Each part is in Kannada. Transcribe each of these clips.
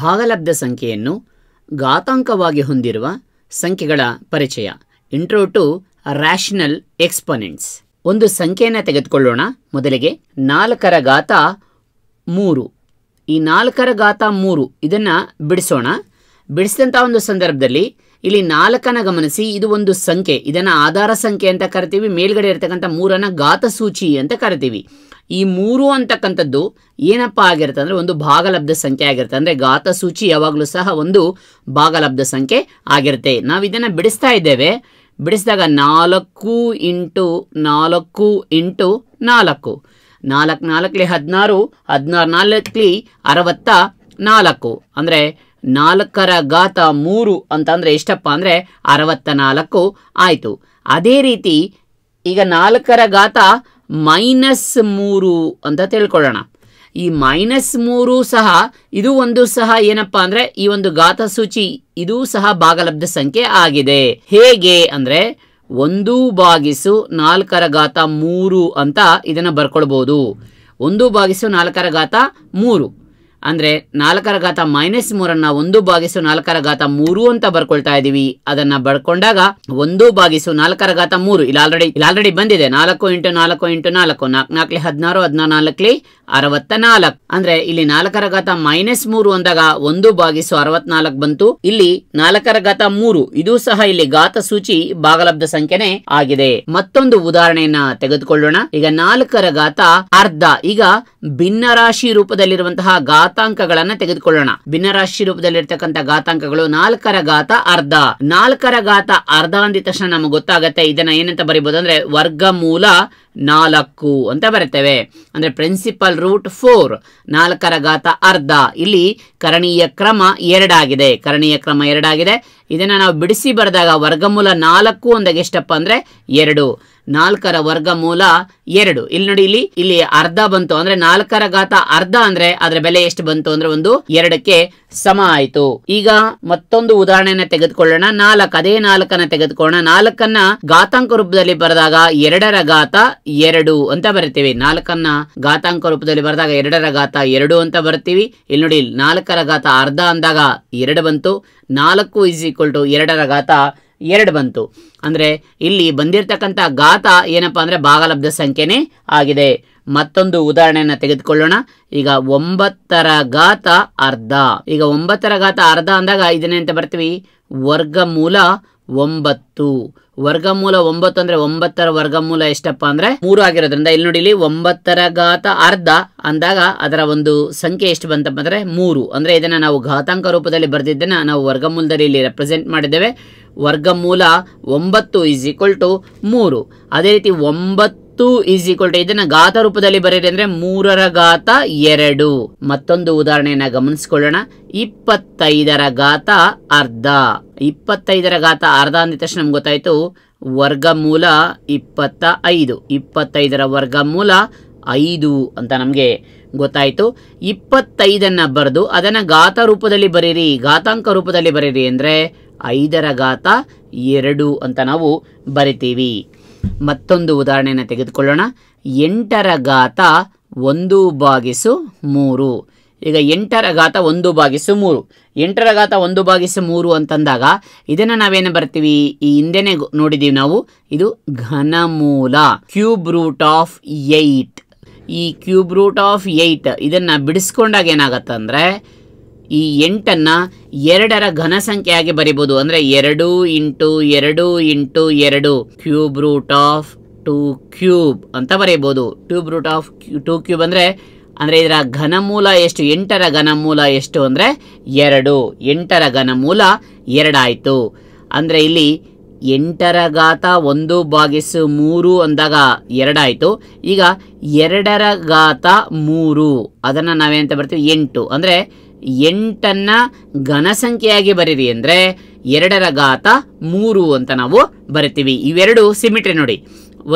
ಭಾಗಲಬ್ಧ ಸಂಖ್ಯೆಯನ್ನು ಘಾತಾಂಕವಾಗಿ ಹೊಂದಿರುವ ಸಂಖ್ಯೆಗಳ ಪರಿಚಯ ಇಂಟ್ರೋ ಟು ರ್ಯಾಷನಲ್ ಎಕ್ಸ್ಪನೆಂಟ್ಸ್ ಒಂದು ಸಂಖ್ಯೆಯನ್ನು ತೆಗೆದುಕೊಳ್ಳೋಣ ಮೊದಲಿಗೆ ನಾಲ್ಕರ ಘಾತ ಮೂರು ಈ ನಾಲ್ಕರ ಘಾತ ಮೂರು ಇದನ್ನು ಬಿಡಿಸೋಣ ಬಿಡಿಸಿದಂಥ ಒಂದು ಸಂದರ್ಭದಲ್ಲಿ ಇಲ್ಲಿ ನಾಲ್ಕನ ಗಮನಿಸಿ ಇದು ಒಂದು ಸಂಖ್ಯೆ ಇದನ್ನು ಆಧಾರ ಸಂಖ್ಯೆ ಅಂತ ಕರಿತೀವಿ ಮೇಲ್ಗಡೆ ಇರ್ತಕ್ಕಂಥ ಗಾತ ಘಾತಸೂಚಿ ಅಂತ ಕರಿತೀವಿ ಈ ಮೂರು ಅಂತಕ್ಕಂಥದ್ದು ಏನಪ್ಪ ಆಗಿರುತ್ತೆ ಅಂದರೆ ಒಂದು ಭಾಗಲಬ್ಧ ಸಂಖ್ಯೆ ಆಗಿರುತ್ತೆ ಅಂದರೆ ಘಾತಸೂಚಿ ಯಾವಾಗಲೂ ಸಹ ಒಂದು ಭಾಗಲಬ್ಧ ಸಂಖ್ಯೆ ಆಗಿರುತ್ತೆ ನಾವು ಇದನ್ನು ಬಿಡಿಸ್ತಾ ಇದ್ದೇವೆ ಬಿಡಿಸಿದಾಗ ನಾಲ್ಕು ಇಂಟು ನಾಲ್ಕು ಇಂಟು ನಾಲ್ಕು ನಾಲ್ಕು ನಾಲ್ಕಲಿ ಹದಿನಾರು ಹದಿನಾರು ನಾಲ್ಕಲಿ ಅರವತ್ತ ನಾಲ್ಕು ಅಂದರೆ ನಾಲ್ಕರ ಘಾತ ಮೂರು ಅಂತಂದರೆ ಎಷ್ಟಪ್ಪ ಅಂದರೆ ಅರವತ್ತ ನಾಲ್ಕು ಆಯಿತು ಅದೇ ರೀತಿ ಈಗ ನಾಲ್ಕರ ಘಾತ ಮೈನಸ್ ಮೂರು ಅಂತ ತಿಳ್ಕೊಳ್ಳೋಣ ಈ ಮೈನಸ್ ಮೂರು ಸಹ ಇದು ಒಂದು ಸಹ ಏನಪ್ಪ ಅಂದರೆ ಈ ಒಂದು ಗಾತ ಸೂಚಿ ಇದು ಸಹ ಭಾಗಲಬ್ಧ ಸಂಖ್ಯೆ ಆಗಿದೆ ಹೇಗೆ ಅಂದರೆ ಒಂದು ಬಾಗಿಸು ನಾಲ್ಕರ ಘಾತ ಮೂರು ಅಂತ ಇದನ್ನು ಬರ್ಕೊಳ್ಬೋದು ಒಂದು ಬಾಗಿಸು ನಾಲ್ಕರ ಘಾತ ಮೂರು ಅಂದ್ರೆ ನಾಲ್ಕರ ಘಾತ ಮೈನಸ್ ಮೂರನ್ನ ಒಂದು ಭಾಗಿಸು ನಾಲ್ಕರ ಘಾತ ಮೂರು ಅಂತ ಬರ್ಕೊಳ್ತಾ ಇದ್ದೀವಿ ಅದನ್ನ ಬರ್ಕೊಂಡಾಗ ಒಂದು ಭಾಗಿಸು ನಾಲ್ಕರ ಘಾತ ಮೂರು ಇಲ್ಲಿ ಆಲ್ರೆಡಿ ಇಲ್ಲಿ ಆಲ್ರೆಡಿ ಬಂದಿದೆ ನಾಲ್ಕು ಇಂಟು ನಾಲ್ಕು ಇಂಟು ನಾಲ್ಕು ನಾಲ್ಕು ನಾಲ್ಕಲಿ ಹದಿನಾರು ಹದಿನಾಲ್ಕಲಿ ಅರವತ್ತ ನಾಲ್ಕು ಅಂದ್ರೆ ಇಲ್ಲಿ ನಾಲ್ಕರ ಘಾತ ಮೈನಸ್ ಮೂರು ಅಂದಾಗ ಒಂದು ಭಾಗಿಸು ಅರವತ್ನಾಲ್ಕು ಬಂತು ಇಲ್ಲಿ ನಾಲ್ಕರ ಘಾತ ಮೂರು ಇದು ಸಹ ಇಲ್ಲಿ ಘಾತ ಸೂಚಿ ಭಾಗಲಬ್ಧ ಸಂಖ್ಯೆನೆ ಆಗಿದೆ ಮತ್ತೊಂದು ಉದಾಹರಣೆಯನ್ನ ತೆಗೆದುಕೊಳ್ಳೋಣ ಈಗ ನಾಲ್ಕರ ಘಾತ ಅರ್ಧ ಈಗ ಭಿನ್ನ ರಾಶಿ ರೂಪದಲ್ಲಿರುವಂತಹ ಘಾತ ಘಾತಾಂಕಗಳನ್ನ ತೆಗೆದುಕೊಳ್ಳೋಣ ಭಿನ್ನರಾಶಿ ಇರ್ತಕ್ಕಂಥ ಗಾತಾಂಕಗಳು ನಾಲ್ಕರ ಗಾತ ಅರ್ಧ ನಾಲ್ಕರ ಗಾತ ಅರ್ಧ ಅಂದಿದ ತಕ್ಷಣ ನಮ್ಗೆ ಗೊತ್ತಾಗತ್ತೆ ಇದನ್ನ ಏನಂತ ಬರೀಬಹುದು ಅಂದ್ರೆ ವರ್ಗ ಮೂಲ ನಾಲ್ಕು ಅಂತ ಬರ್ತೇವೆ ಅಂದರೆ ಪ್ರಿನ್ಸಿಪಲ್ ರೂಟ್ ಫೋರ್ ನಾಲ್ಕರ ಘಾತ ಅರ್ಧ ಇಲ್ಲಿ ಕರಣೀಯ ಕ್ರಮ ಎರಡಾಗಿದೆ ಕರಣೀಯ ಕ್ರಮ ಎರಡಾಗಿದೆ ಇದನ್ನು ನಾವು ಬಿಡಿಸಿ ಬರೆದಾಗ ವರ್ಗಮೂಲ ನಾಲ್ಕು ಅಂದಾಗ ಎಷ್ಟಪ್ಪ ಅಂದರೆ ಎರಡು ನಾಲ್ಕರ ವರ್ಗಮೂಲ ಎರಡು ಇಲ್ಲಿ ನೋಡಿ ಇಲ್ಲಿ ಇಲ್ಲಿ ಅರ್ಧ ಬಂತು ಅಂದ್ರೆ ನಾಲ್ಕರ ಘಾತ ಅರ್ಧ ಅಂದ್ರೆ ಅದರ ಬೆಲೆ ಎಷ್ಟು ಬಂತು ಅಂದ್ರೆ ಒಂದು ಎರಡಕ್ಕೆ ಸಮ ಆಯಿತು ಈಗ ಮತ್ತೊಂದು ಉದಾಹರಣೆಯನ್ನ ತೆಗೆದುಕೊಳ್ಳೋಣ ನಾಲ್ಕು ಅದೇ ನಾಲ್ಕನ್ನ ತೆಗೆದುಕೊಳ್ಳೋಣ ನಾಲ್ಕನ್ನ ಘಾತಾಂಕ ರೂಪದಲ್ಲಿ ಬರೆದಾಗ ಎರಡರ ಘಾತ ಎರಡು ಅಂತ ಬರಿತೀವಿ ನಾಲ್ಕನ್ನ ಘಾತಾಂಕ ರೂಪದಲ್ಲಿ ಬರೆದಾಗ ಎರಡರ ಘಾತ ಎರಡು ಅಂತ ಬರ್ತೀವಿ ಇಲ್ಲಿ ನೋಡಿ ನಾಲ್ಕರ ಘಾತ ಅರ್ಧ ಅಂದಾಗ ಎರಡು ಬಂತು ನಾಲ್ಕು ಇಸ್ ಈಕ್ವಲ್ ಟು ಎರಡರ ಘಾತ ಎರಡು ಬಂತು ಅಂದ್ರೆ ಇಲ್ಲಿ ಬಂದಿರತಕ್ಕಂತ ಘಾತ ಏನಪ್ಪ ಅಂದ್ರೆ ಭಾಗಲಬ್ಧ ಸಂಖ್ಯೆನೇ ಆಗಿದೆ ಮತ್ತೊಂದು ಉದಾಹರಣೆಯನ್ನು ತೆಗೆದುಕೊಳ್ಳೋಣ ಈಗ ಒಂಬತ್ತರ ಘಾತ ಅರ್ಧ ಈಗ ಒಂಬತ್ತರ ಘಾತ ಅರ್ಧ ಅಂದಾಗ ಇದನ್ನೇ ಅಂತ ಬರ್ತೀವಿ ವರ್ಗ ಮೂಲ ಒಂಬತ್ತು ವರ್ಗಮೂಲ ಒಂಬತ್ತು ಅಂದ್ರೆ ಒಂಬತ್ತರ ವರ್ಗಮೂಲ ಎಷ್ಟಪ್ಪ ಅಂದ್ರೆ ಮೂರು ಆಗಿರೋದ್ರಿಂದ ಇಲ್ಲಿ ನೋಡಿ ಇಲ್ಲಿ ಒಂಬತ್ತರ ಘಾತ ಅರ್ಧ ಅಂದಾಗ ಅದರ ಒಂದು ಸಂಖ್ಯೆ ಎಷ್ಟು ಬಂತಪ್ಪ ಅಂದ್ರೆ ಮೂರು ಅಂದ್ರೆ ಇದನ್ನ ನಾವು ಘಾತಾಂಕ ರೂಪದಲ್ಲಿ ಬರೆದಿದ್ದನ್ನ ನಾವು ವರ್ಗಮೂಲದಲ್ಲಿ ಇಲ್ಲಿ ರೆಪ್ರೆಸೆಂಟ್ ಮಾಡಿದ್ದೇವೆ ವರ್ಗಮೂಲ ಒಂಬತ್ತು ಈಸ್ ಈಕ್ವಲ್ ಟು ಮೂರು ಅದೇ ರೀತಿ ಒಂಬತ್ತು ಈಸ್ ಈಕ್ವಲ್ ಟು ಇದನ್ನ ಘಾತ ರೂಪದಲ್ಲಿ ಬರೀರಿ ಅಂದ್ರೆ ಮೂರರ ಘಾತ ಎರಡು ಮತ್ತೊಂದು ಉದಾಹರಣೆಯನ್ನ ಗಮನಿಸಿಕೊಳ್ಳೋಣ ಇಪ್ಪತ್ತೈದರ ಘಾತ ಅರ್ಧ ಇಪ್ಪತ್ತೈದರ ಘಾತ ಅರ್ಧ ಅಂದ ತಕ್ಷಣ ನಮ್ಗೆ ಗೊತ್ತಾಯಿತು ವರ್ಗಮೂಲ ಇಪ್ಪತ್ತ ಐದು ಇಪ್ಪತ್ತೈದರ ವರ್ಗಮೂಲ ಐದು ಅಂತ ನಮಗೆ ಗೊತ್ತಾಯಿತು ಇಪ್ಪತ್ತೈದನ್ನು ಬರೆದು ಅದನ್ನು ಘಾತ ರೂಪದಲ್ಲಿ ಬರೀರಿ ಘಾತಾಂಕ ರೂಪದಲ್ಲಿ ಬರೀರಿ ಅಂದರೆ ಐದರ ಘಾತ ಎರಡು ಅಂತ ನಾವು ಬರಿತೀವಿ ಮತ್ತೊಂದು ಉದಾಹರಣೆಯನ್ನು ತೆಗೆದುಕೊಳ್ಳೋಣ ಎಂಟರ ಘಾತ ಒಂದು ಬಾಗಿಸು ಮೂರು ಈಗ ಎಂಟರ ಘಾತ ಒಂದು ಭಾಗಿಸು ಮೂರು ಎಂಟರ ಘಾತ ಒಂದು ಭಾಗಿಸು ಮೂರು ಅಂತಂದಾಗ ಇದನ್ನು ನಾವೇನು ಬರ್ತೀವಿ ಈ ಹಿಂದೆನೆ ನೋಡಿದ್ದೀವಿ ನಾವು ಇದು ಘನಮೂಲ ಕ್ಯೂಬ್ ರೂಟ್ ಆಫ್ ಏಯ್ಟ್ ಈ ಕ್ಯೂಬ್ ರೂಟ್ ಆಫ್ ಏಯ್ಟ್ ಇದನ್ನು ಬಿಡಿಸ್ಕೊಂಡಾಗ ಏನಾಗತ್ತೆ ಅಂದರೆ ಈ ಎಂಟನ್ನು ಎರಡರ ಘನ ಸಂಖ್ಯೆಯಾಗಿ ಬರಿಬೋದು ಅಂದರೆ ಎರಡು ಇಂಟು ಎರಡು ಇಂಟು ಎರಡು cube root of two cube ಅಂತ ಬರೆಯಬಹುದು cube root of two cube ಅಂದರೆ ಅಂದರೆ ಇದರ ಘನಮೂಲ ಎಷ್ಟು ಎಂಟರ ಘನಮೂಲ ಎಷ್ಟು ಅಂದರೆ ಎರಡು ಎಂಟರ ಘನಮೂಲ ಎರಡಾಯಿತು ಅಂದರೆ ಇಲ್ಲಿ ಎಂಟರ ಘಾತ ಒಂದು ಭಾಗಿಸು ಮೂರು ಅಂದಾಗ ಎರಡಾಯಿತು ಈಗ ಎರಡರ ಘಾತ ಮೂರು ಅದನ್ನು ನಾವೇನಂತ ಬರ್ತೀವಿ ಎಂಟು ಅಂದರೆ ಎಂಟನ್ನು ಘನ ಸಂಖ್ಯೆಯಾಗಿ ಬರೀರಿ ಅಂದರೆ ಎರಡರ ಘಾತ ಮೂರು ಅಂತ ನಾವು ಬರಿತೀವಿ ಇವೆರಡು ಸಿಮಿಟ್ರಿ ನೋಡಿ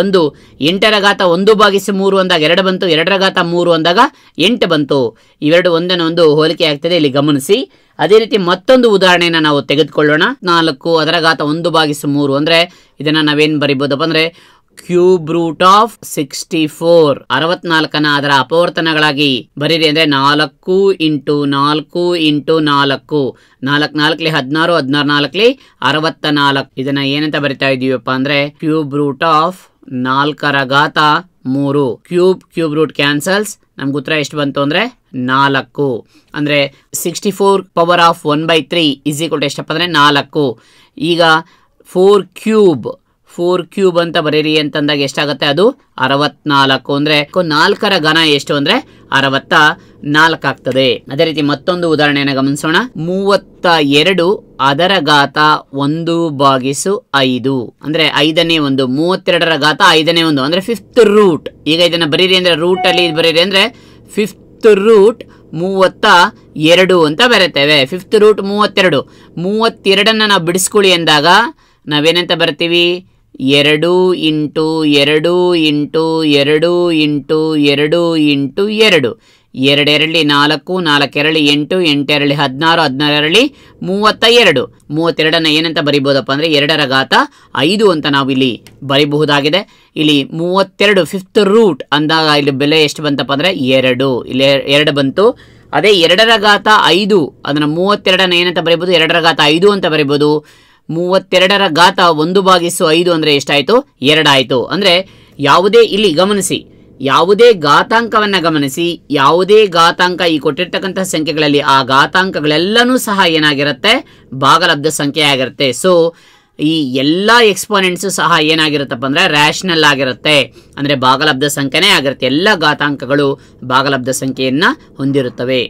ಒಂದು ಎಂಟರ ಘಾತ ಒಂದು ಭಾಗಿಸಿ ಮೂರು ಅಂದಾಗ ಎರಡು ಬಂತು ಎರಡರ ಘಾತ ಮೂರು ಅಂದಾಗ ಎಂಟು ಬಂತು ಇವೆರಡು ಒಂದನ್ನು ಒಂದು ಹೋಲಿಕೆ ಆಗ್ತದೆ ಇಲ್ಲಿ ಗಮನಿಸಿ ಅದೇ ರೀತಿ ಮತ್ತೊಂದು ಉದಾಹರಣೆಯನ್ನು ನಾವು ತೆಗೆದುಕೊಳ್ಳೋಣ ನಾಲ್ಕು ಅದರ ಘಾತ ಒಂದು ಭಾಗಿಸಿ ಮೂರು ಅಂದರೆ ಇದನ್ನು ನಾವೇನು ಬರಿಬೋದಪ್ಪ ಅಂದರೆ cube root of sixty four ಅರವತ್ನಾಲ್ಕನ ಅದರ ಅಪವರ್ತನಗಳಾಗಿ ಬರೀರಿ ಅಂದ್ರೆ ನಾಲ್ಕು ಇಂಟು ನಾಲ್ಕು ಇಂಟು ನಾಲ್ಕು ನಾಲ್ಕು ನಾಲ್ಕಲಿ ಹದಿನಾರು ಹದಿನಾರು ನಾಲ್ಕಲಿ ಅರವತ್ತ ನಾಲ್ಕು ಇದನ್ನ ಏನಂತ ಬರಿತಾ ಇದೀವಪ್ಪ ಅಂದ್ರೆ ಕ್ಯೂಬ್ ರೂಟ್ ಆಫ್ ನಾಲ್ಕರ ಘಾತ ಮೂರು ಕ್ಯೂಬ್ ಕ್ಯೂಬ್ ರೂಟ್ ಕ್ಯಾನ್ಸಲ್ಸ್ ನಮ್ಗೆ ಉತ್ತರ ಎಷ್ಟು ಬಂತು ಅಂದರೆ ನಾಲ್ಕು ಅಂದರೆ sixty four power of one by three is equal to ಎಷ್ಟಪ್ಪ ಅಂದರೆ ನಾಲ್ಕು ಈಗ ಫೋರ್ ಕ್ಯೂಬ್ ಫೋರ್ ಕ್ಯೂಬ್ ಅಂತ ಬರೀರಿ ಅಂತಂದಾಗ ಎಷ್ಟಾಗತ್ತೆ ಅದು ಅರವತ್ನಾಲ್ಕು ಅಂದ್ರೆ ನಾಲ್ಕರ ಘನ ಎಷ್ಟು ಅಂದ್ರೆ ಅರವತ್ತ ನಾಲ್ಕಾಗ್ತದೆ ಅದೇ ರೀತಿ ಮತ್ತೊಂದು ಉದಾಹರಣೆಯನ್ನು ಗಮನಿಸೋಣ ಮೂವತ್ತ ಎರಡು ಅದರ ಘಾತ ಒಂದು ಬಾಗಿಸು ಐದು ಅಂದ್ರೆ ಐದನೇ ಒಂದು ಮೂವತ್ತೆರಡರ ಘಾತ ಐದನೇ ಒಂದು ಅಂದ್ರೆ ಫಿಫ್ತ್ ರೂಟ್ ಈಗ ಇದನ್ನ ಬರೀರಿ ಅಂದ್ರೆ ರೂಟ್ ಅಲ್ಲಿ ಬರೀರಿ ಅಂದ್ರೆ ಫಿಫ್ತ್ ರೂಟ್ ಮೂವತ್ತ ಎರಡು ಅಂತ ಬರೆತೇವೆ ಫಿಫ್ತ್ ರೂಟ್ ಮೂವತ್ತೆರಡು ಮೂವತ್ತೆರಡನ್ನ ನಾವು ಬಿಡಿಸ್ಕೊಳ್ಳಿ ಅಂದಾಗ ನಾವೇನಂತ ಬರ್ತೀವಿ ಎರಡು ಇಂಟು ಎರಡು ಇಂಟು ಎರಡು ಇಂಟು ಎರಡು ಇಂಟು ಎರಡು ಎರಡೆರಳಿ ನಾಲ್ಕು ನಾಲ್ಕೆರಳಿ ಎಂಟು ಎಂಟೆರಳಿ ಹದಿನಾರು ಹದಿನಾರರಳಿ ಮೂವತ್ತ ಎರಡು ಮೂವತ್ತೆರಡನ್ನು ಏನಂತ ಬರಿಬೋದಪ್ಪ ಅಂದರೆ ಎರಡರ ಘಾತ ಐದು ಅಂತ ನಾವು ಇಲ್ಲಿ ಬರಿಬಹುದಾಗಿದೆ ಇಲ್ಲಿ ಮೂವತ್ತೆರಡು ಫಿಫ್ತ್ ರೂಟ್ ಅಂದಾಗ ಇಲ್ಲಿ ಬೆಲೆ ಎಷ್ಟು ಬಂತಪ್ಪ ಅಂದರೆ ಎರಡು ಇಲ್ಲಿ ಎರಡು ಬಂತು ಅದೇ ಎರಡರ ಘಾತ ಐದು ಅದನ್ನು ಮೂವತ್ತೆರಡನ್ನು ಏನಂತ ಬರಿಬೋದು ಎರಡರ ಘಾತ ಐದು ಅಂತ ಬರಿಬೋದು ಮೂವತ್ತೆರಡರ ಘಾತ ಒಂದು ಭಾಗಿಸು ಐದು ಅಂದರೆ ಎಷ್ಟಾಯಿತು ಎರಡಾಯಿತು ಅಂದರೆ ಯಾವುದೇ ಇಲ್ಲಿ ಗಮನಿಸಿ ಯಾವುದೇ ಘಾತಾಂಕವನ್ನು ಗಮನಿಸಿ ಯಾವುದೇ ಘಾತಾಂಕ ಈ ಕೊಟ್ಟಿರ್ತಕ್ಕಂಥ ಸಂಖ್ಯೆಗಳಲ್ಲಿ ಆ ಘಾತಾಂಕಗಳೆಲ್ಲನೂ ಸಹ ಏನಾಗಿರುತ್ತೆ ಭಾಗಲಬ್ಧ ಸಂಖ್ಯೆ ಆಗಿರುತ್ತೆ ಸೊ ಈ ಎಲ್ಲ ಎಕ್ಸ್ಪೋನೆಂಟ್ಸು ಸಹ ಏನಾಗಿರುತ್ತಪ್ಪ ಅಂದರೆ ರ್ಯಾಷನಲ್ ಆಗಿರುತ್ತೆ ಅಂದರೆ ಭಾಗಲಬ್ಧ ಸಂಖ್ಯೆನೇ ಆಗಿರುತ್ತೆ ಎಲ್ಲ ಘಾತಾಂಕಗಳು ಭಾಗಲಬ್ಧ ಸಂಖ್ಯೆಯನ್ನು ಹೊಂದಿರುತ್ತವೆ